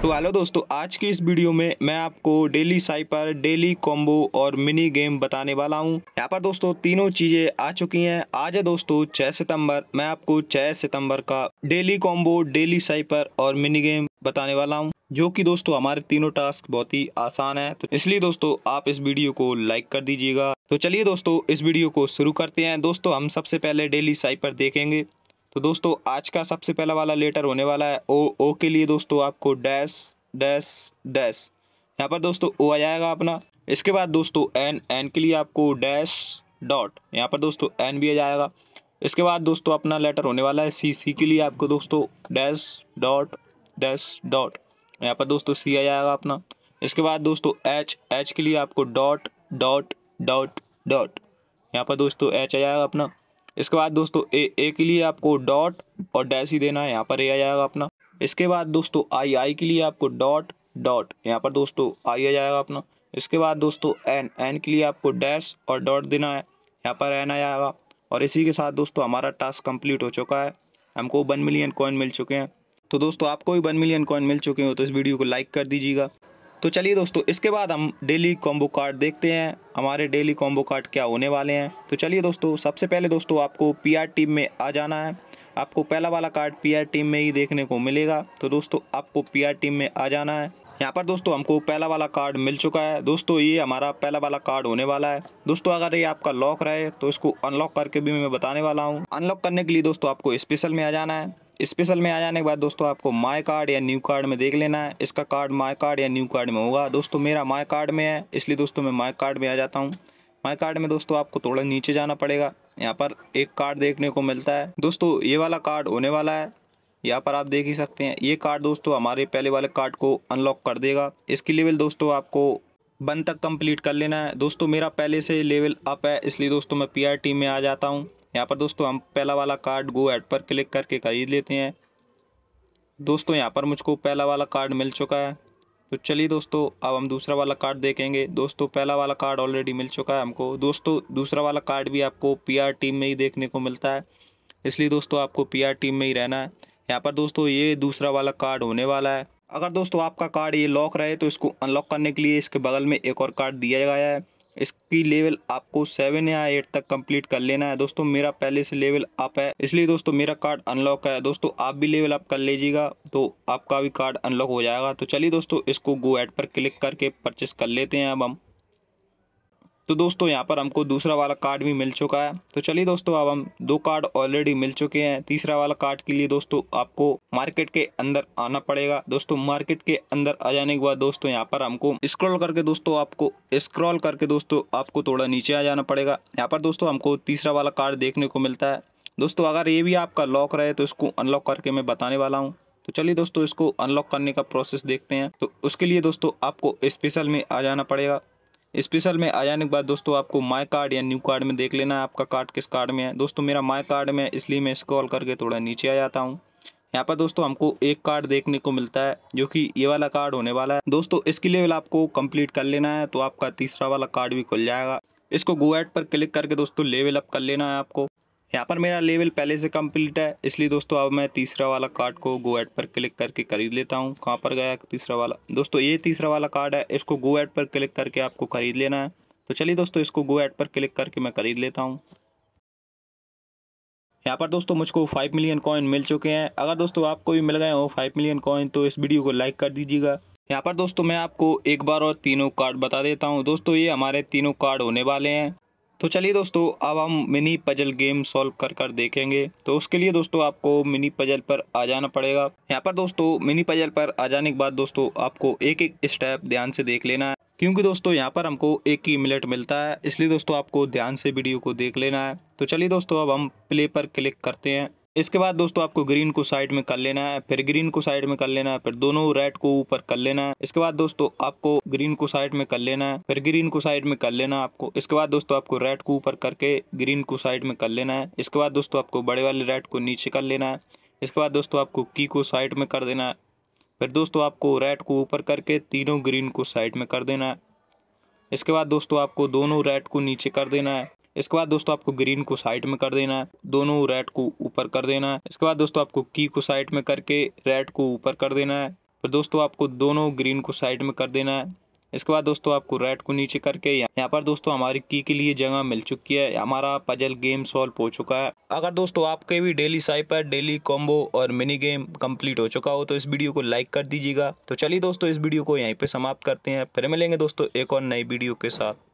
तो हेलो दोस्तों आज की इस वीडियो में मैं आपको डेली साइपर डेली कॉम्बो और मिनी गेम बताने वाला हूं यहां पर दोस्तों तीनों चीज़ें आ चुकी हैं आज है दोस्तों छह सितंबर मैं आपको छह सितंबर का डेली कॉम्बो डेली साइपर और मिनी गेम बताने वाला हूं जो कि दोस्तों हमारे तीनों टास्क बहुत ही आसान है तो इसलिए दोस्तों आप इस वीडियो को लाइक कर दीजिएगा तो चलिए दोस्तों इस वीडियो को शुरू करते हैं दोस्तों हम सबसे पहले डेली साइपर देखेंगे तो दोस्तों आज का सबसे पहला वाला लेटर होने वाला है ओ ओ के लिए दोस्तों आपको डैश डैश डैश यहाँ पर दोस्तों ओ आ जाएगा अपना इसके बाद दोस्तों एन एन के लिए आपको डैश डॉट यहाँ पर दोस्तों एन भी आ जाएगा इसके बाद दोस्तों अपना लेटर होने वाला है सी सी के लिए आपको दोस्तों डैश डॉट डैश डॉट यहाँ पर दोस्तों सी आ जाएगा अपना इसके बाद दोस्तों एच एच के लिए आपको डॉट डॉट डॉट डॉट यहाँ पर दोस्तों एच आ जाएगा अपना इसके बाद दोस्तों ए ए के लिए आपको डॉट और डैश ही देना है यहाँ पर ए आ जाएगा अपना इसके बाद दोस्तों आई आई के लिए आपको डॉट डॉट यहाँ पर दोस्तों आई आ जाएगा अपना इसके बाद दोस्तों एन एन के लिए आपको डैश और डॉट देना है यहाँ पर एन आ जाएगा और इसी के साथ दोस्तों हमारा टास्क कम्प्लीट हो चुका है हमको वन मिलियन कॉइन मिल चुके हैं तो दोस्तों आपको भी वन मिलियन कॉइन मिल चुके हो तो इस वीडियो को लाइक कर दीजिएगा तो चलिए दोस्तों इसके बाद हम डेली कॉम्बो कार्ड देखते हैं हमारे डेली कॉम्बो कार्ड क्या होने वाले हैं तो चलिए दोस्तों सबसे पहले दोस्तों आपको पी आर टीम में आ जाना है आपको पहला वाला कार्ड पी आर टीम में ही देखने को मिलेगा तो दोस्तों आपको पी आर टीम में आ जाना है यहाँ पर दोस्तों हमको पहला वाला कार्ड मिल चुका है दोस्तों ये हमारा पहला वाला कार्ड होने वाला है दोस्तों अगर ये आपका लॉक रहे तो इसको अनलॉक करके भी मैं बताने वाला हूँ अनलॉक करने के लिए दोस्तों आपको स्पेशल में आ जाना है स्पेशल में आ जाने के बाद दोस्तों आपको माय कार्ड या न्यू कार्ड में देख लेना है इसका कार्ड माय कार्ड या न्यू कार्ड में होगा दोस्तों मेरा माय कार्ड में है इसलिए दोस्तों मैं माय कार्ड में आ जाता हूँ माय कार्ड में दोस्तों आपको थोड़ा नीचे जाना पड़ेगा यहाँ पर एक कार्ड देखने को मिलता है दोस्तों ये वाला कार्ड होने वाला है यहाँ पर आप देख ही सकते हैं ये कार्ड दोस्तों हमारे पहले वाले कार्ड को अनलॉक कर देगा इसकी लेवल दोस्तों आपको वन तक कंप्लीट कर लेना है दोस्तों मेरा पहले से लेवल अप है इसलिए दोस्तों मैं पी टीम में आ जाता हूँ यहाँ पर दोस्तों हम पहला वाला कार्ड गो एड पर क्लिक करके खरीद लेते हैं दोस्तों यहाँ पर मुझको पहला वाला कार्ड मिल चुका है तो चलिए दोस्तों अब हम दूसरा वाला कार्ड देखेंगे दोस्तों पहला वाला कार्ड ऑलरेडी मिल चुका है हमको दोस्तों दूसरा वाला कार्ड भी आपको पीआर टीम में ही देखने को मिलता है इसलिए दोस्तों आपको पीआर टीम में ही रहना है यहाँ पर दोस्तों ये दूसरा वाला कार्ड होने वाला है अगर दोस्तों आपका कार्ड ये लॉक रहे तो इसको अनलॉक करने के लिए इसके बगल में एक और कार्ड दिया गया है इसकी लेवल आपको सेवन या एट तक कंप्लीट कर लेना है दोस्तों मेरा पहले से लेवल अप है इसलिए दोस्तों मेरा कार्ड अनलॉक है दोस्तों आप भी लेवल अप कर लीजिएगा तो आपका भी कार्ड अनलॉक हो जाएगा तो चलिए दोस्तों इसको गो एड पर क्लिक करके परचेस कर लेते हैं अब हम तो दोस्तों यहाँ पर हमको दूसरा वाला कार्ड भी मिल चुका है तो चलिए दोस्तों अब हम दो कार्ड ऑलरेडी मिल चुके हैं तीसरा वाला कार्ड के लिए दोस्तों आपको मार्केट के अंदर आना पड़ेगा दोस्तों मार्केट के अंदर आ जाने के बाद दोस्तों यहाँ पर हमको स्क्रॉल करके दोस्तों आपको स्क्रॉल करके दोस्तों आपको थोड़ा नीचे आ जाना पड़ेगा यहाँ पर दोस्तों हमको तीसरा वाला कार्ड देखने को मिलता है दोस्तों अगर ये भी आपका लॉक रहे तो इसको अनलॉक करके मैं बताने वाला हूँ तो चलिए दोस्तों इसको अनलॉक करने का प्रोसेस देखते हैं तो उसके लिए दोस्तों आपको स्पेशल में आ जाना पड़ेगा स्पेशल में आ जाने के बाद दोस्तों आपको माय कार्ड या न्यू कार्ड में देख लेना है आपका कार्ड किस कार्ड में है दोस्तों मेरा माय कार्ड में इसलिए मैं स्क्रॉल करके थोड़ा नीचे आ जाता हूँ यहाँ पर दोस्तों हमको एक कार्ड देखने को मिलता है जो कि ये वाला कार्ड होने वाला है दोस्तों इसके लेवल आपको कम्प्लीट कर लेना है तो आपका तीसरा वाला कार्ड भी खुल जाएगा इसको गो एड पर क्लिक करके दोस्तों लेवल अप कर लेना है आपको यहाँ पर मेरा लेवल पहले से कंप्लीट है इसलिए दोस्तों अब मैं तीसरा वाला कार्ड को गो एड पर क्लिक करके खरीद लेता हूँ कहाँ पर गया तीसरा वाला दोस्तों ये तीसरा वाला कार्ड है इसको गो एड पर क्लिक करके आपको खरीद लेना है तो चलिए दोस्तों इसको गो एड पर क्लिक करके मैं खरीद लेता हूँ यहाँ पर दोस्तों मुझको फाइव मिलियन कॉइन मिल चुके हैं अगर दोस्तों आपको भी मिल गए हो फाइव मिलियन कॉइन तो इस वीडियो को लाइक कर दीजिएगा यहाँ पर दोस्तों मैं आपको एक बार और तीनों कार्ड बता देता हूँ दोस्तों ये हमारे तीनों कार्ड होने वाले हैं तो चलिए दोस्तों अब हम मिनी पजल गेम सॉल्व कर कर देखेंगे तो उसके लिए दोस्तों आपको मिनी पजल पर आ जाना पड़ेगा यहाँ पर दोस्तों मिनी पजल पर आ जाने के बाद दोस्तों आपको एक एक स्टेप ध्यान से देख लेना है क्योंकि दोस्तों यहाँ पर हमको एक ही मिनट मिलता है इसलिए दोस्तों आपको ध्यान से वीडियो को देख लेना है तो चलिए दोस्तों अब हम प्ले पर क्लिक करते हैं इसके बाद दोस्तों आपको ग्रीन को साइड में कर लेना है फिर ग्रीन को साइड में कर लेना है फिर दोनों रेड को ऊपर कर लेना है इसके बाद दोस्तों आपको ग्रीन को साइड में कर लेना है फिर ग्रीन को साइड में कर लेना है आपको इसके बाद दोस्तों आपको रेड को ऊपर करके ग्रीन को साइड में कर लेना है इसके बाद दोस्तों आपको बड़े वाले रेड को नीचे कर लेना है इसके बाद दोस्तों आपको की को साइड में कर देना है फिर दोस्तों आपको रेड को ऊपर करके तीनों ग्रीन को साइड में कर देना है इसके बाद दोस्तों आपको दोनों रेड को नीचे कर देना है इसके बाद दोस्तों आपको ग्रीन को साइड में कर देना है दोनों रेड को ऊपर कर देना है इसके बाद दोस्तों आपको की को साइड में करके रेड को ऊपर कर देना है फिर दोस्तों आपको दोनों ग्रीन को साइड में कर देना है इसके बाद दोस्तों आपको रेड को नीचे करके यहाँ पर दोस्तों हमारी की के लिए जगह मिल चुकी है हमारा पजल गेम सॉल्व हो चुका है अगर दोस्तों आपके भी डेली साइपर डेली कॉम्बो और मिनी गेम कंप्लीट हो चुका हो तो इस वीडियो को लाइक कर दीजिएगा तो चलिए दोस्तों इस वीडियो को यहीं पे समाप्त करते हैं फिर मिलेंगे दोस्तों एक और नई वीडियो के साथ